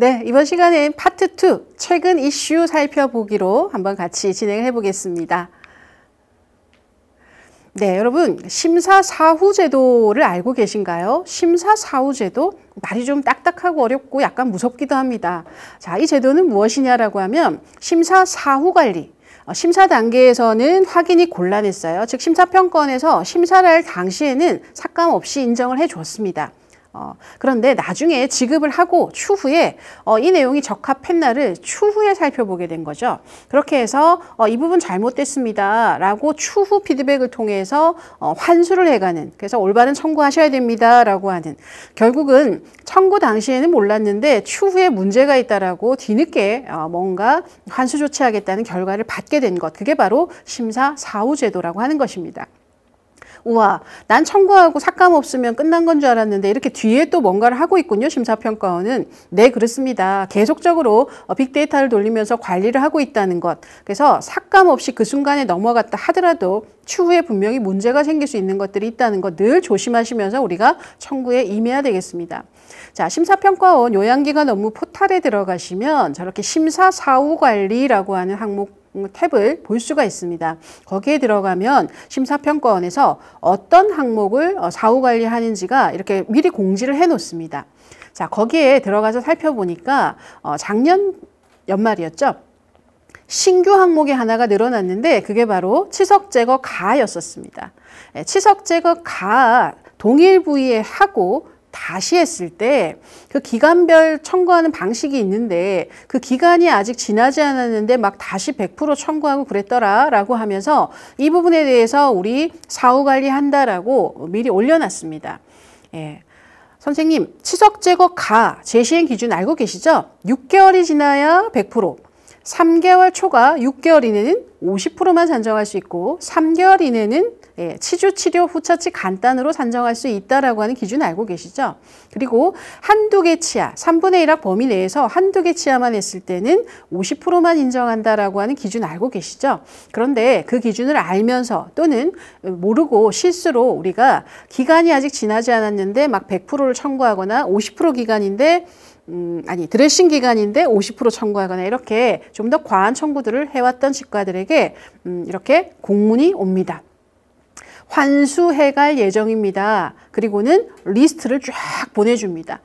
네, 이번 시간엔 파트 2 최근 이슈 살펴보기로 한번 같이 진행 해보겠습니다. 네, 여러분 심사사후 제도를 알고 계신가요? 심사사후 제도 말이 좀 딱딱하고 어렵고 약간 무섭기도 합니다. 자, 이 제도는 무엇이냐라고 하면 심사사후 관리, 어, 심사 단계에서는 확인이 곤란했어요. 즉 심사평가원에서 심사를 할 당시에는 삭감 없이 인정을 해줬습니다. 어, 그런데 나중에 지급을 하고 추후에 어, 이 내용이 적합했나를 추후에 살펴보게 된 거죠. 그렇게 해서 어, 이 부분 잘못됐습니다. 라고 추후 피드백을 통해서 어, 환수를 해가는 그래서 올바른 청구하셔야 됩니다. 라고 하는 결국은 청구 당시에는 몰랐는데 추후에 문제가 있다라고 뒤늦게 어, 뭔가 환수 조치하겠다는 결과를 받게 된 것. 그게 바로 심사 사후 제도라고 하는 것입니다. 우와 난 청구하고 삭감 없으면 끝난 건 줄 알았는데 이렇게 뒤에 또 뭔가를 하고 있군요 심사평가원은 네 그렇습니다 계속적으로 어, 빅데이터를 돌리면서 관리를 하고 있다는 것 그래서 삭감 없이 그 순간에 넘어갔다 하더라도 추후에 분명히 문제가 생길 수 있는 것들이 있다는 것 늘 조심하시면서 우리가 청구에 임해야 되겠습니다 자 심사평가원 요양기관 업무 포탈에 들어가시면 저렇게 심사사후관리라고 하는 항목 음, 탭을 볼 수가 있습니다. 거기에 들어가면 심사평가원에서 어떤 항목을 좌우 어, 관리하는지가 이렇게 미리 공지를 해 놓습니다. 자, 거기에 들어가서 살펴보니까 어, 작년 연말이었죠. 신규 항목이 하나가 늘어났는데 그게 바로 치석 제거 가였었습니다. 예, 치석 제거 가 동일 부위에 하고 다시 했을 때 그 기간별 청구하는 방식이 있는데 그 기간이 아직 지나지 않았는데 막 다시 100% 청구하고 그랬더라라고 하면서 이 부분에 대해서 우리 사후 관리한다라고 미리 올려놨습니다. 예. 선생님, 치석 제거 가 제시행 기준 알고 계시죠? 6개월이 지나야 100%. 3개월 초과 6개월 이내는 50%만 산정할 수 있고 3개월 이내는 예, 치주 치료 후처치 간단으로 산정할 수 있다라고 하는 기준 알고 계시죠? 그리고 한두 개 치아, 3분의 1학 범위 내에서 한두 개 치아만 했을 때는 50%만 인정한다라고 하는 기준 알고 계시죠? 그런데 그 기준을 알면서 또는 모르고 실수로 우리가 기간이 아직 지나지 않았는데 막 100%를 청구하거나 50% 기간인데 음, 아니 드레싱 기간인데 50% 청구하거나 이렇게 좀 더 과한 청구들을 해왔던 직과들에게 음, 이렇게 공문이 옵니다. 환수해갈 예정입니다. 그리고는 리스트를 쫙 보내줍니다.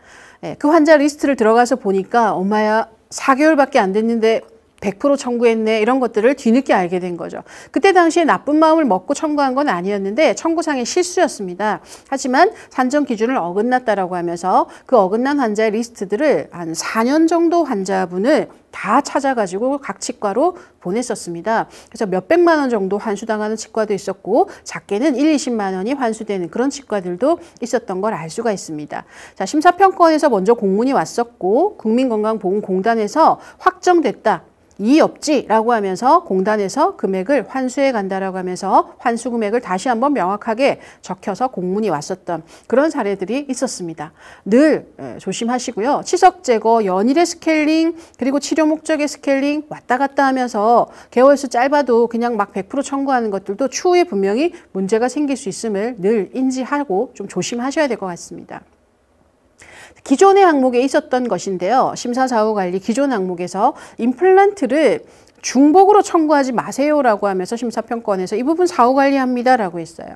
예, 그 환자 리스트를 들어가서 보니까 엄마야 4개월밖에 안 됐는데 100% 청구했네 이런 것들을 뒤늦게 알게 된 거죠. 그때 당시에 나쁜 마음을 먹고 청구한 건 아니었는데 청구상의 실수였습니다. 하지만 산정 기준을 어긋났다라고 하면서 그 어긋난 환자의 리스트들을 한 4년 정도 환자분을 다 찾아가지고 각 치과로 보냈었습니다. 그래서 몇백만 원 정도 환수당하는 치과도 있었고 작게는 1, 20만 원이 환수되는 그런 치과들도 있었던 걸 알 수가 있습니다. 자, 심사평가원에서 먼저 공문이 왔었고 국민건강보험공단에서 확정됐다. 이 없지라고 하면서 공단에서 금액을 환수해 간다라고 하면서 환수 금액을 다시 한번 명확하게 적혀서 공문이 왔었던 그런 사례들이 있었습니다. 늘 예, 조심하시고요. 치석 제거, 연일의 스케일링, 그리고 치료 목적의 스케일링 왔다 갔다 하면서 개월수 짧아도 그냥 막 100% 청구하는 것들도 추후에 분명히 문제가 생길 수 있음을 늘 인지하고 좀 조심하셔야 될 것 같습니다. 기존의 항목에 있었던 것인데요. 심사사후관리 기존 항목에서 임플란트를 중복으로 청구하지 마세요라고 하면서 심사평가원에서 이 부분 사후관리합니다라고 했어요.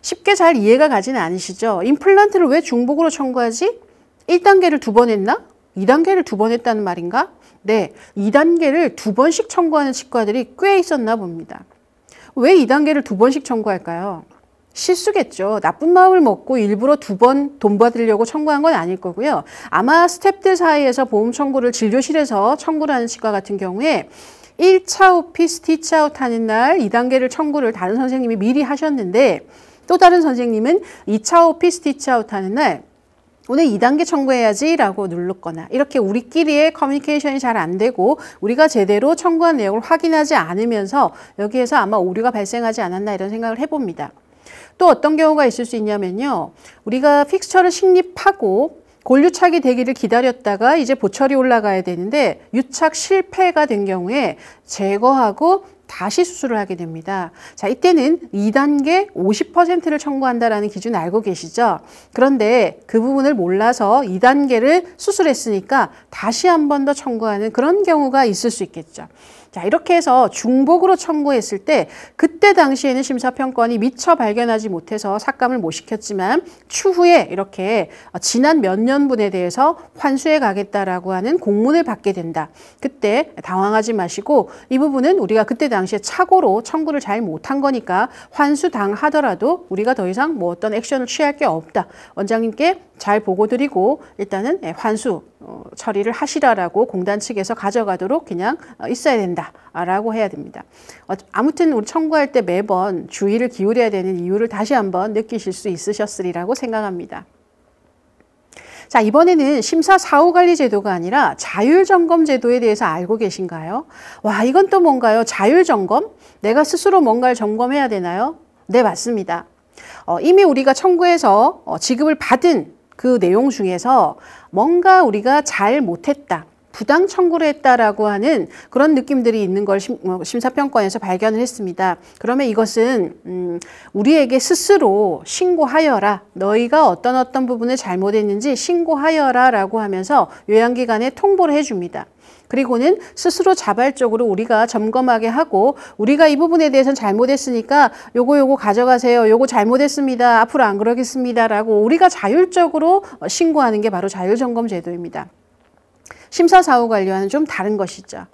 쉽게 잘 이해가 가지는 않으시죠? 임플란트를 왜 중복으로 청구하지? 1단계를 두 번 했나? 2단계를 두 번 했다는 말인가? 네, 2단계를 두 번씩 청구하는 치과들이 꽤 있었나 봅니다. 왜 2단계를 두 번씩 청구할까요? 실수겠죠. 나쁜 마음을 먹고 일부러 두 번 돈 받으려고 청구한 건 아닐 거고요. 아마 스탭들 사이에서 보험 청구를 진료실에서 청구를 하는 치과 같은 경우에 1차 오피스, 티차웃 하는 날 2단계를 청구를 다른 선생님이 미리 하셨는데 또 다른 선생님은 2차 오피스, 티차웃 하는 날 오늘 2단계 청구해야지라고 누르거나 이렇게 우리끼리의 커뮤니케이션이 잘 안 되고 우리가 제대로 청구한 내용을 확인하지 않으면서 여기에서 아마 오류가 발생하지 않았나 이런 생각을 해봅니다. 또 어떤 경우가 있을 수 있냐면요. 우리가 픽스처를 식립하고 곤류착이 되기를 기다렸다가 이제 보철이 올라가야 되는데 유착 실패가 된 경우에 제거하고 다시 수술을 하게 됩니다. 자, 이때는 2단계 50%를 청구한다라는 기준 알고 계시죠? 그런데 그 부분을 몰라서 2단계를 수술했으니까 다시 한 번 더 청구하는 그런 경우가 있을 수 있겠죠. 자, 이렇게 해서 중복으로 청구했을 때 그때 당시에는 심사평권이 미처 발견하지 못해서 삭감을 못 시켰지만 추후에 이렇게 지난 몇 년분에 대해서 환수해 가겠다라고 하는 공문을 받게 된다. 그때 당황하지 마시고 이 부분은 우리가 그때 당시에 착오로 청구를 잘 못 한 거니까 환수당하더라도 우리가 더 이상 뭐 어떤 액션을 취할 게 없다. 원장님께 잘 보고 드리고 일단은 예, 환수 어, 처리를 하시라라고 공단 측에서 가져가도록 그냥 어, 있어야 된다라고 해야 됩니다. 어, 아무튼 우리 청구할 때 매번 주의를 기울여야 되는 이유를 다시 한번 느끼실 수 있으셨으리라고 생각합니다. 자, 이번에는 심사 사후 관리 제도가 아니라 자율 점검 제도에 대해서 알고 계신가요? 와, 이건 또 뭔가요? 자율 점검? 내가 스스로 뭔가를 점검해야 되나요? 네, 맞습니다. 어, 이미 우리가 청구해서 어, 지급을 받은 그 내용 중에서 뭔가 우리가 잘 못했다. 부당 청구를 했다라고 하는 그런 느낌들이 있는 걸 심, 뭐, 사평가에서 발견을 했습니다. 그러면 이것은 음, 우리에게 스스로 신고하여라. 너희가 어떤 어떤 부분을 잘못했는지 신고하여라라고 하면서 요양기관에 통보를 해줍니다. 그리고는 스스로 자발적으로 우리가 점검하게 하고 우리가 이 부분에 대해서는 잘못했으니까 요거 요거 가져가세요. 요거 잘못했습니다. 앞으로 안 그러겠습니다라고 우리가 자율적으로 신고하는 게 바로 자율 점검 제도입니다. 심사사후 관리와는 좀 다른 것이죠.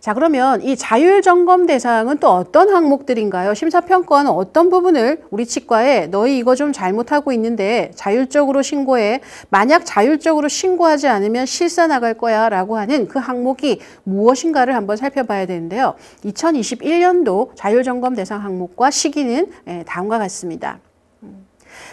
자 그러면 이 자율 점검 대상은 또 어떤 항목들인가요? 심사평가는 어떤 부분을 우리 치과에 너희 이거 좀 잘못하고 있는데 자율적으로 신고해 만약 자율적으로 신고하지 않으면 실사 나갈 거야 라고 하는 그 항목이 무엇인가를 한번 살펴봐야 되는데요. 2021년도 자율 점검 대상 항목과 시기는 예, 다음과 같습니다.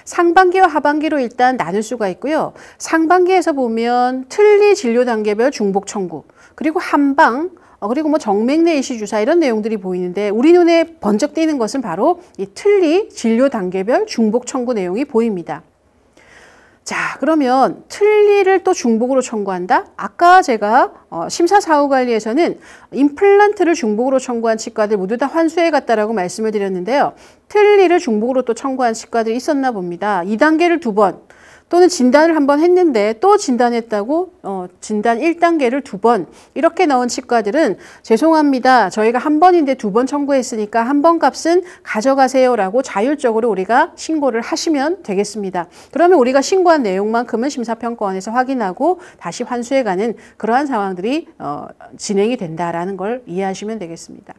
상반기와 하반기로 일단 나눌 수가 있고요. 상반기에서 보면 틀리 진료 단계별 중복 청구, 그리고 한방, 어, 그리고 뭐 정맥내 시 주사 이런 내용들이 보이는데 우리 눈에 번쩍 띄는 것은 바로 이 틀리 진료 단계별 중복 청구 내용이 보입니다. 자, 그러면 틀니를 또 중복으로 청구한다? 아까 제가 어, 심사사후관리에서는 임플란트를 중복으로 청구한 치과들 모두 다 환수해 갔다라고 말씀을 드렸는데요. 틀니를 중복으로 또 청구한 치과들이 있었나 봅니다. 이단계를 두 번, 또는 진단을 한번 했는데 또 진단했다고 어, 진단 1단계를 두 번 이렇게 넣은 치과들은 죄송합니다. 저희가 한 번인데 두 번 청구했으니까 한 번 값은 가져가세요라고 자율적으로 우리가 신고를 하시면 되겠습니다. 그러면 우리가 신고한 내용만큼은 심사평가원에서 확인하고 다시 환수해가는 그러한 상황들이 어, 진행이 된다라는 걸 이해하시면 되겠습니다.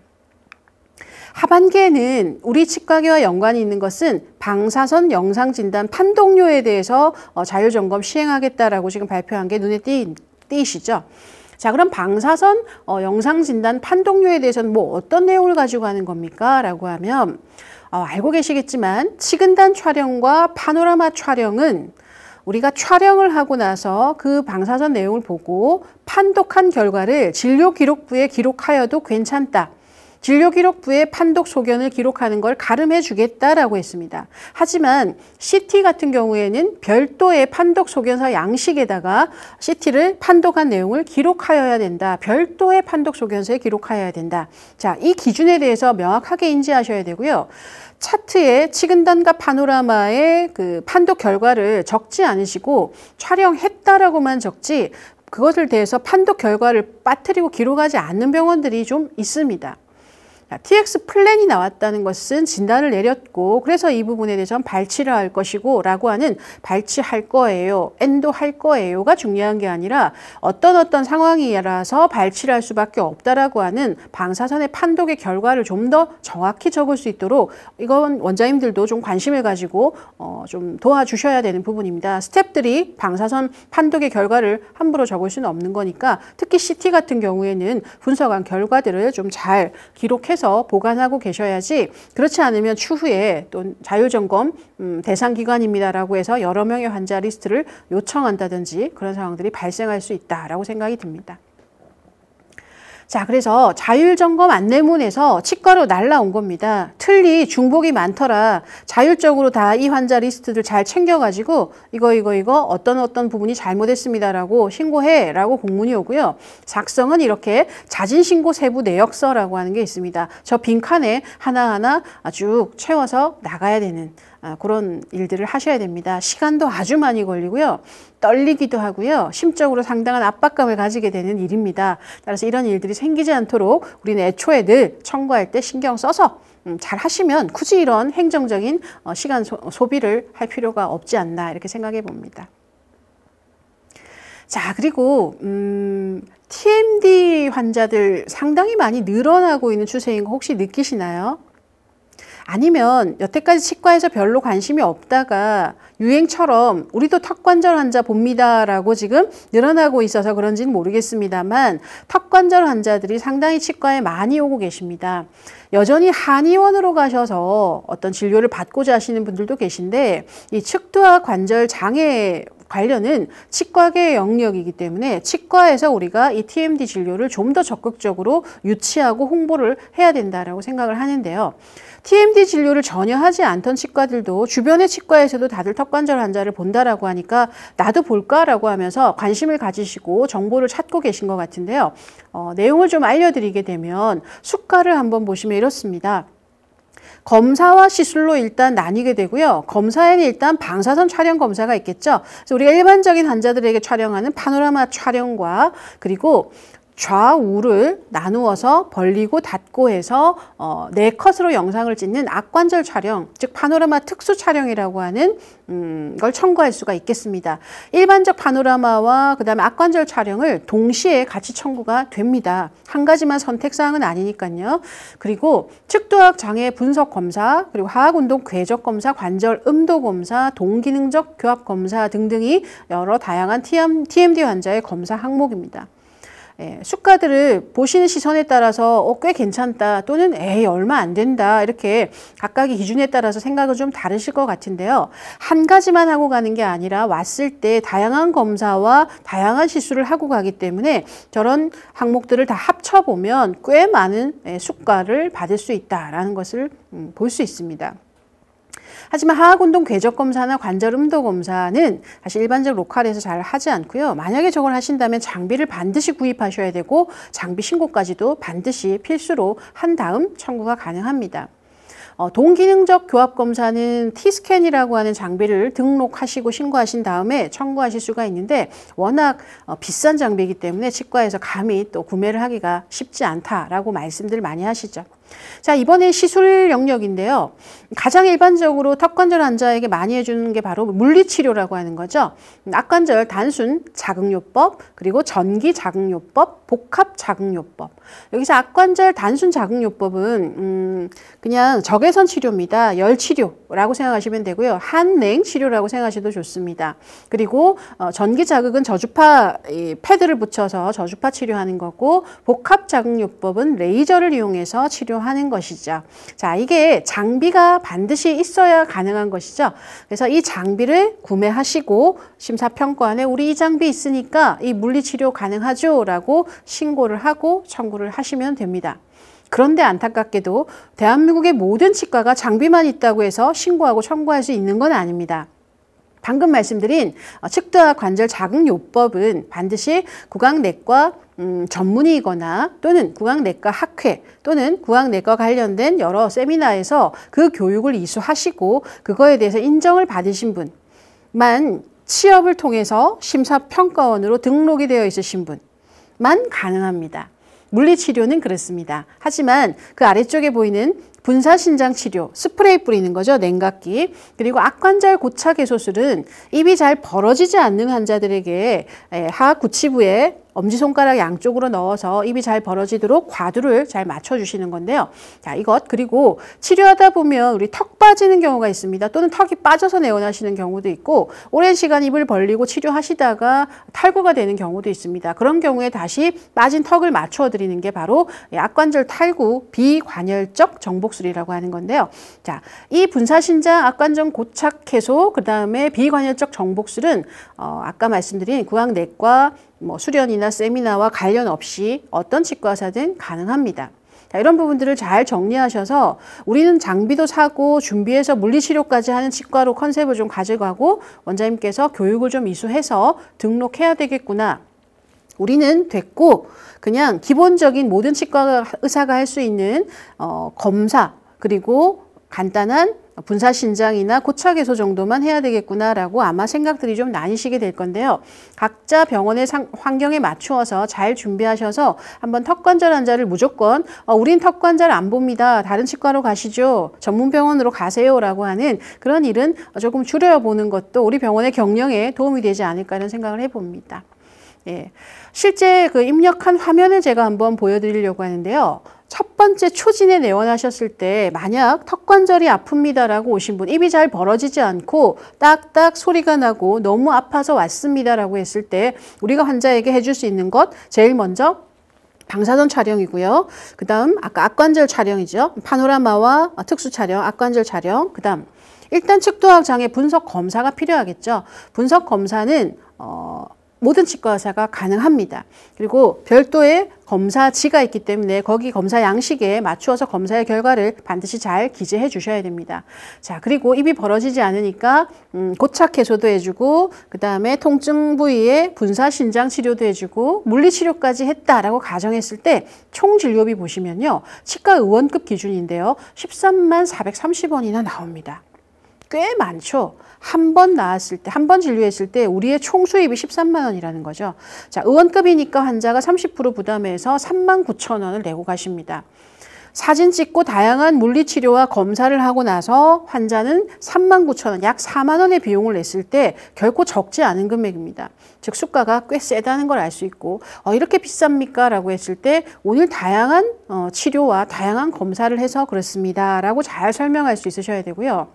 하반기에는 우리 치과계와 연관이 있는 것은 방사선 영상 진단 판독료에 대해서 어, 자율 점검 시행하겠다라고 지금 발표한 게 눈에 띄, 띄시죠. 자 그럼 방사선 어, 영상 진단 판독료에 대해서는 뭐 어떤 내용을 가지고 하는 겁니까? 라고 하면 어, 알고 계시겠지만 치근단 촬영과 파노라마 촬영은 우리가 촬영을 하고 나서 그 방사선 내용을 보고 판독한 결과를 진료 기록부에 기록하여도 괜찮다. 진료기록부에 판독 소견을 기록하는 걸 가름해 주겠다라고 했습니다. 하지만 CT 같은 경우에는 별도의 판독 소견서 양식에다가 CT를 판독한 내용을 기록하여야 된다. 별도의 판독 소견서에 기록하여야 된다. 자, 이 기준에 대해서 명확하게 인지하셔야 되고요. 차트에 치근단과 파노라마의 그 판독 결과를 적지 않으시고 촬영했다라고만 적지 그것을 대해서 판독 결과를 빠뜨리고 기록하지 않는 병원들이 좀 있습니다. TX 플랜이 나왔다는 것은 진단을 내렸고 그래서 이 부분에 대해서는 발치를 할 것이고 라고 하는 발치할 거예요. 엔도 할 거예요가 중요한 게 아니라 어떤 어떤 상황이라서 발치를 할 수밖에 없다라고 하는 방사선의 판독의 결과를 좀 더 정확히 적을 수 있도록 이건 원자님들도 좀 관심을 가지고 어좀 도와주셔야 되는 부분입니다. 스탭들이 방사선 판독의 결과를 함부로 적을 수는 없는 거니까 특히 CT 같은 경우에는 분석한 결과들을 좀잘기록해 해서 보관하고 계셔야지 그렇지 않으면 추후에 또 자율점검 음, 대상 기관입니다라고 해서 여러 명의 환자 리스트를 요청한다든지 그런 상황들이 발생할 수 있다라고 생각이 듭니다. 자, 그래서 자율점검 안내문에서 치과로 날라온 겁니다. 틀니 중복이 많더라. 자율적으로 다 이 환자 리스트들 잘 챙겨가지고 이거 이거 이거 어떤 어떤 부분이 잘못했습니다라고 신고해라고 공문이 오고요. 작성은 이렇게 자진신고 세부 내역서라고 하는 게 있습니다. 저 빈칸에 하나하나 쭉 채워서 나가야 되는 아, 그런 일들을 하셔야 됩니다. 시간도 아주 많이 걸리고요. 떨리기도 하고요. 심적으로 상당한 압박감을 가지게 되는 일입니다. 따라서 이런 일들이 생기지 않도록 우리는 애초에 늘 청구할 때 신경 써서 음, 잘 하시면 굳이 이런 행정적인 어, 시간 소비를 할 필요가 없지 않나 이렇게 생각해 봅니다. 자, 그리고, 음, TMD 환자들 상당히 많이 늘어나고 있는 추세인 거 혹시 느끼시나요? 아니면 여태까지 치과에서 별로 관심이 없다가 유행처럼 우리도 턱관절 환자 봅니다라고 지금 늘어나고 있어서 그런지는 모르겠습니다만 턱관절 환자들이 상당히 치과에 많이 오고 계십니다. 여전히 한의원으로 가셔서 어떤 진료를 받고자 하시는 분들도 계신데 이 측두와 관절 장애 관련은 치과계 영역이기 때문에 치과에서 우리가 이 TMD 진료를 좀 더 적극적으로 유치하고 홍보를 해야 된다고 생각을 하는데요. TMD 진료를 전혀 하지 않던 치과들도 주변의 치과에서도 다들 턱관절 환자를 본다라고 하니까 나도 볼까라고 하면서 관심을 가지시고 정보를 찾고 계신 것 같은데요. 어, 내용을 좀 알려드리게 되면 수가를 한번 보시면 이렇습니다. 검사와 시술로 일단 나뉘게 되고요. 검사에는 일단 방사선 촬영 검사가 있겠죠. 그래서 우리가 일반적인 환자들에게 촬영하는 파노라마 촬영과 그리고 좌우를 나누어서 벌리고 닫고 해서 어, 네 컷으로 영상을 찍는 악관절 촬영, 즉 파노라마 특수 촬영이라고 하는 음, 걸 청구할 수가 있겠습니다. 일반적 파노라마와 그다음에 악관절 촬영을 동시에 같이 청구가 됩니다. 한 가지만 선택 사항은 아니니까요. 그리고 측두학 장애 분석 검사, 그리고 하악 운동 궤적 검사, 관절 음도 검사, 동기능적 교합 검사 등등이 여러 다양한 TM, TMD 환자의 검사 항목입니다. 예, 수가들을 보시는 시선에 따라서 어, 꽤 괜찮다 또는 에이 얼마 안 된다 이렇게 각각의 기준에 따라서 생각은좀 다르실 것 같은데요. 한 가지만 하고 가는 게 아니라 왔을 때 다양한 검사와 다양한 시술을 하고 가기 때문에 저런 항목들을 다 합쳐보면 꽤 많은 예, 수가를 받을 수 있다라는 것을 음, 볼수 있습니다. 하지만 하악운동 궤적 검사나 관절 음도 검사는 사실 일반적 로컬에서 잘 하지 않고요. 만약에 저걸 하신다면 장비를 반드시 구입하셔야 되고 장비 신고까지도 반드시 필수로 한 다음 청구가 가능합니다. 어, 동기능적 교합 검사는 티스캔이라고 하는 장비를 등록하시고 신고하신 다음에 청구하실 수가 있는데 워낙 어, 비싼 장비이기 때문에 치과에서 감히 또 구매를 하기가 쉽지 않다라고 말씀들 많이 하시죠. 자, 이번엔 시술 영역인데요. 가장 일반적으로 턱관절 환자에게 많이 해주는 게 바로 물리치료라고 하는 거죠. 낙관절 단순 자극요법, 그리고 전기 자극요법, 복합 자극요법. 여기서 악관절 단순 자극요법은, 음, 그냥 적외선 치료입니다. 열 치료라고 생각하시면 되고요. 한냉 치료라고 생각하셔도 좋습니다. 그리고 어, 전기 자극은 저주파 이, 패드를 붙여서 저주파 치료하는 거고, 복합 자극요법은 레이저를 이용해서 치료 필요하는 것이죠. 자, 이게 장비가 반드시 있어야 가능한 것이죠. 그래서 이 장비를 구매하시고 심사평가안에 우리 이 장비 있으니까 이 물리치료 가능하죠? 라고 신고를 하고 청구를 하시면 됩니다. 그런데 안타깝게도 대한민국의 모든 치과가 장비만 있다고 해서 신고하고 청구할 수 있는 건 아닙니다. 방금 말씀드린 어, 측도와 관절 자극요법은 반드시 구강내과 음, 전문의이거나 또는 구강내과 학회 또는 구강내과 관련된 여러 세미나에서 그 교육을 이수하시고 그거에 대해서 인정을 받으신 분만 취업을 통해서 심사평가원으로 등록이 되어 있으신 분만 가능합니다. 물리치료는 그렇습니다. 하지만 그 아래쪽에 보이는 분사신장 치료, 스프레이 뿌리는 거죠. 냉각기. 그리고 악관절 고착의 소술은 입이 잘 벌어지지 않는 환자들에게 하구치부에 엄지손가락 양쪽으로 넣어서 입이 잘 벌어지도록 과두를 잘 맞춰주시는 건데요. 자, 이것 그리고 치료하다 보면 우리 턱 빠지는 경우가 있습니다. 또는 턱이 빠져서 내원하시는 경우도 있고 오랜 시간 입을 벌리고 치료하시다가 탈구가 되는 경우도 있습니다. 그런 경우에 다시 빠진 턱을 맞춰드리는 게 바로 악관절 탈구 비관열적 정복술이라고 하는 건데요. 자, 이 분사신장 악관절 고착 해소 그 다음에 비관열적 정복술은 어, 아까 말씀드린 구강내과 뭐 수련이나 세미나와 관련 없이 어떤 치과사든 가능합니다. 자, 이런 부분들을 잘 정리하셔서 우리는 장비도 사고 준비해서 물리치료까지 하는 치과로 컨셉을 좀 가져가고 원장님께서 교육을 좀 이수해서 등록해야 되겠구나. 우리는 됐고 그냥 기본적인 모든 치과 의사가 할 수 있는 어, 검사 그리고 간단한 분사신장이나 고착에서 정도만 해야 되겠구나라고 아마 생각들이 좀 나뉘시게 될 건데요. 각자 병원의 상, 환경에 맞추어서 잘 준비하셔서 한번 턱관절 환자를 무조건 어, 우린 턱관절 안 봅니다. 다른 치과로 가시죠. 전문병원으로 가세요라고 하는 그런 일은 조금 줄여보는 것도 우리 병원의 경영에 도움이 되지 않을까 이런 생각을 해봅니다. 예. 실제 그 입력한 화면을 제가 한번 보여드리려고 하는데요. 첫 번째 초진에 내원하셨을 때 만약 턱관절이 아픕니다라고 오신 분 입이 잘 벌어지지 않고 딱딱 소리가 나고 너무 아파서 왔습니다라고 했을 때 우리가 환자에게 해줄 수 있는 것 제일 먼저 방사선 촬영이고요. 그 다음 아까 악관절 촬영이죠. 파노라마와 특수 촬영, 악관절 촬영. 그 다음 일단 측도학 장애 분석 검사가 필요하겠죠. 분석 검사는 어, 모든 치과 의사가 가능합니다. 그리고 별도의 검사지가 있기 때문에 거기 검사 양식에 맞추어서 검사의 결과를 반드시 잘 기재해 주셔야 됩니다. 자, 그리고 입이 벌어지지 않으니까 음, 고착 해소도 해주고 그 다음에 통증 부위에 분사 신장 치료도 해주고 물리 치료까지 했다라고 가정했을 때 총 진료비 보시면요, 치과 의원급 기준인데요, 13만 430원이나 나옵니다. 꽤 많죠. 한번 나왔을 때, 한 번 진료했을 때 우리의 총 수입이 13만 원이라는 거죠. 자, 의원급이니까 환자가 30% 부담해서 3만 9천 원을 내고 가십니다. 사진 찍고 다양한 물리치료와 검사를 하고 나서 환자는 3만 9천 원, 약 4만 원의 비용을 냈을 때 결코 적지 않은 금액입니다. 즉 수가가 꽤 세다는 걸 알 수 있고 어, 이렇게 비쌉니까? 라고 했을 때 오늘 다양한 어, 치료와 다양한 검사를 해서 그렇습니다. 라고 잘 설명할 수 있으셔야 되고요.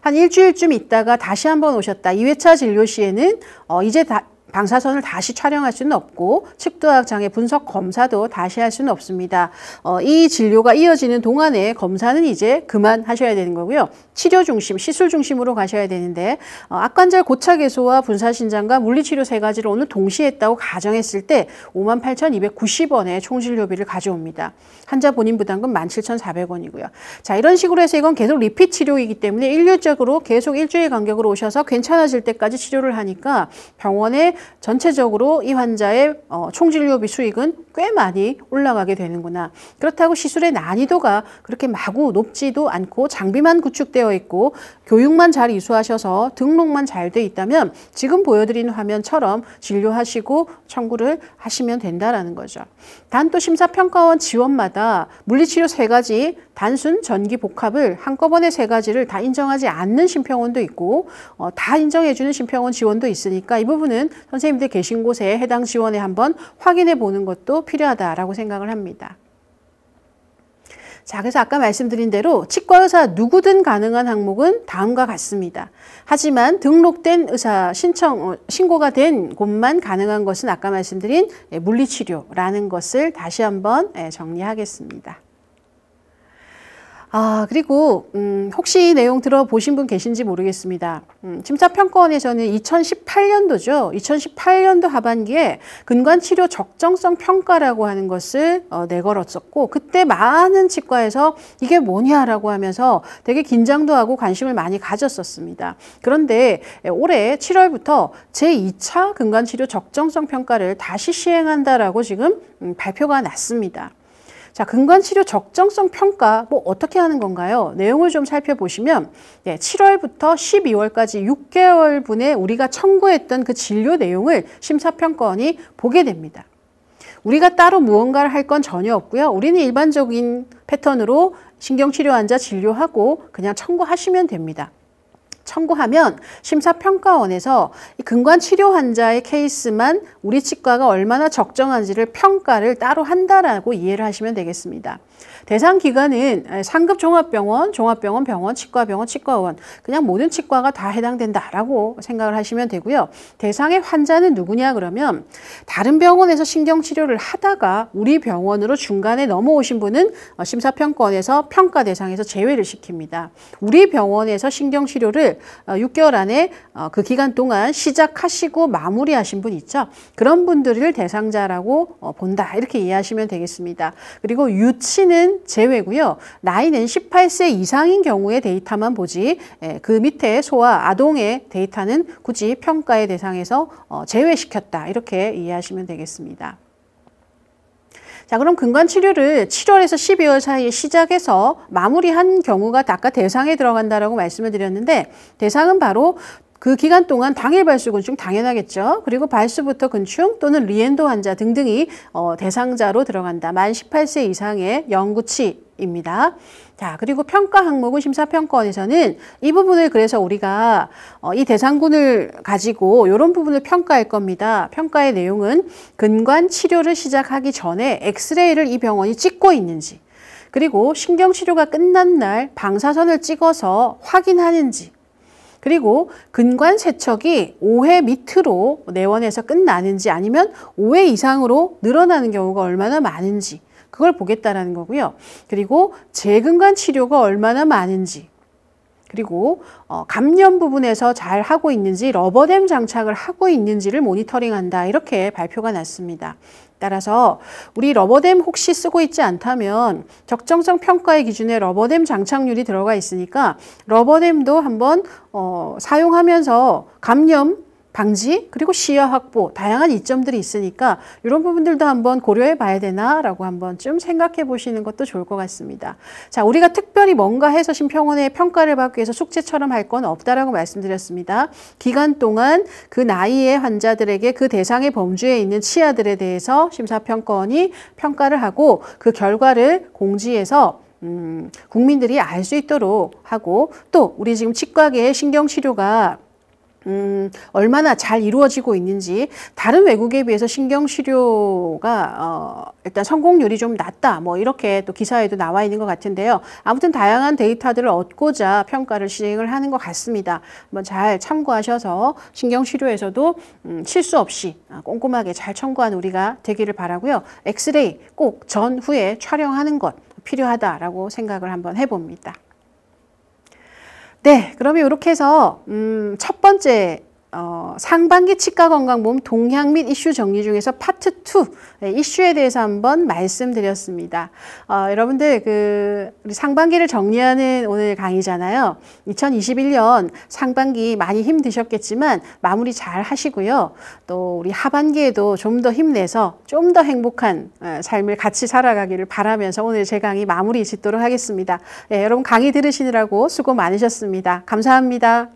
한 일주일쯤 있다가 다시 한번 오셨다. 2회차 진료 시에는 어, 이제 다, 방사선을 다시 촬영할 수는 없고 측도학 장애 분석 검사도 다시 할 수는 없습니다. 어, 이 진료가 이어지는 동안에 검사는 이제 그만 하셔야 되는 거고요. 치료 중심, 시술 중심으로 가셔야 되는데 어, 악관절 고착 해소와 분사신장과 물리치료 세 가지를 오늘 동시에 했다고 가정했을 때 58,290원의 총진료비를 가져옵니다. 환자 본인 부담금 17,400원이고요. 자 이런 식으로 해서 이건 계속 리피 치료이기 때문에 일률적으로 계속 일주일 간격으로 오셔서 괜찮아질 때까지 치료를 하니까 병원에 전체적으로 이 환자의 어, 총진료비 수익은 꽤 많이 올라가게 되는구나. 그렇다고 시술의 난이도가 그렇게 마구 높지도 않고 장비만 구축되어 있고 교육만 잘 이수하셔서 등록만 잘 돼 있다면 지금 보여드린 화면처럼 진료하시고 청구를 하시면 된다라는 거죠. 단 또 심사평가원 지원마다 물리치료 세가지 단순 전기 복합을 한꺼번에 세 가지를 다 인정하지 않는 심평원도 있고 어, 다 인정해주는 심평원 지원도 있으니까 이 부분은 선생님들 계신 곳에 해당 지원에 한번 확인해 보는 것도 필요하다라고 생각을 합니다. 자, 그래서 아까 말씀드린 대로 치과 의사 누구든 가능한 항목은 다음과 같습니다. 하지만 등록된 의사 신청, 어, 신고가 된 곳만 가능한 것은 아까 말씀드린 예, 물리치료라는 것을 다시 한번 예, 정리하겠습니다. 아, 그리고, 음, 혹시 내용 들어보신 분 계신지 모르겠습니다. 음, 심사평가원에서는 2018년도죠. 2018년도 하반기에 근관치료 적정성 평가라고 하는 것을 어, 내걸었었고, 그때 많은 치과에서 이게 뭐냐라고 하면서 되게 긴장도 하고 관심을 많이 가졌었습니다. 그런데 올해 7월부터 제2차 근관치료 적정성 평가를 다시 시행한다라고 지금 음, 발표가 났습니다. 자, 근간치료 적정성 평가 뭐 어떻게 하는 건가요? 내용을 좀 살펴보시면 네, 예, 7월부터 12월까지 6개월분에 우리가 청구했던 그 진료 내용을 심사평가원이 보게 됩니다. 우리가 따로 무언가를 할 건 전혀 없고요. 우리는 일반적인 패턴으로 신경치료 환자 진료하고 그냥 청구하시면 됩니다. 청구하면 심사평가원에서 근관 치료 환자의 케이스만 우리 치과가 얼마나 적정한지를 평가를 따로 한다라고 이해를 하시면 되겠습니다. 대상 기관은 상급 종합병원, 종합병원, 병원, 치과병원, 치과원 그냥 모든 치과가 다 해당된다라고 생각을 하시면 되고요. 대상의 환자는 누구냐 그러면 다른 병원에서 신경치료를 하다가 우리 병원으로 중간에 넘어오신 분은 어, 심사평가원에서 평가 대상에서 제외를 시킵니다. 우리 병원에서 신경치료를 6개월 어, 안에 어, 그 기간 동안 시작하시고 마무리하신 분 있죠. 그런 분들을 대상자라고 본다 이렇게 이해하시면 되겠습니다. 그리고 유치 나이는 제외고요. 나이는 18세 이상인 경우의 데이터만 보지 예, 그 밑에 소아 아동의 데이터는 굳이 평가의 대상에서 어, 제외시켰다 이렇게 이해하시면 되겠습니다. 자, 그럼 근간 치료를 7월에서 12월 사이에 시작해서 마무리한 경우가 아까 대상에 들어간다라고 말씀을 드렸는데 대상은 바로 그 기간 동안 당해 발수곤충 당연하겠죠. 그리고 발수부터 근충 또는 리엔도 환자 등등이 어, 대상자로 들어간다. 만 18세 이상의 영구치 입니다. 자, 그리고 평가 항목은 심사평가원에서는 이 부분을 그래서 우리가 어, 이 대상군을 가지고 이런 부분을 평가할 겁니다. 평가의 내용은 근관 치료를 시작하기 전에 엑스레이를 이 병원이 찍고 있는지 그리고 신경치료가 끝난 날 방사선을 찍어서 확인하는지 그리고 근관 세척이 5회 밑으로 내원해서 끝나는지 아니면 5회 이상으로 늘어나는 경우가 얼마나 많은지 그걸 보겠다라는 거고요. 그리고 재근관 치료가 얼마나 많은지 그리고 어, 감염 부분에서 잘 하고 있는지 러버댐 장착을 하고 있는지를 모니터링한다 이렇게 발표가 났습니다. 따라서 우리 러버댐 혹시 쓰고 있지 않다면 적정성 평가의 기준에 러버댐 장착률이 들어가 있으니까 러버댐도 한번 어, 사용하면서 감염 방지 그리고 시야 확보 다양한 이점들이 있으니까 이런 부분들도 한번 고려해 봐야 되나라고 한번 좀 생각해 보시는 것도 좋을 것 같습니다. 자 우리가 특별히 뭔가 해서 심평원의 평가를 받기 위해서 숙제처럼 할 건 없다라고 말씀드렸습니다. 기간 동안 그 나이의 환자들에게 그 대상의 범주에 있는 치아들에 대해서 심사평가원이 평가를 하고 그 결과를 공지해서 음, 국민들이 알 수 있도록 하고 또 우리 지금 치과계 의 신경치료가 음, 얼마나 잘 이루어지고 있는지 다른 외국에 비해서 신경치료가 어, 일단 성공률이 좀 낮다 뭐 이렇게 또 기사에도 나와 있는 것 같은데요 아무튼 다양한 데이터들을 얻고자 평가를 진행을 하는 것 같습니다 한번 잘 참고하셔서 신경치료에서도 음, 실수 없이 아, 꼼꼼하게 잘 청구한 우리가 되기를 바라고요 엑스레이 꼭 전후에 촬영하는 것 필요하다라고 생각을 한번 해봅니다 네, 그러면 이렇게 해서 음, 첫 번째 어, 상반기 치과 건강 보험 동향 및 이슈 정리 중에서 파트 2 예, 이슈에 대해서 한번 말씀드렸습니다. 어, 여러분들 그 우리 상반기를 정리하는 오늘 강의잖아요. 2021년 상반기 많이 힘드셨겠지만 마무리 잘 하시고요. 또 우리 하반기에도 좀 더 힘내서 좀 더 행복한 어, 삶을 같이 살아가기를 바라면서 오늘 제 강의 마무리 짓도록 하겠습니다. 네, 여러분 강의 들으시느라고 수고 많으셨습니다. 감사합니다.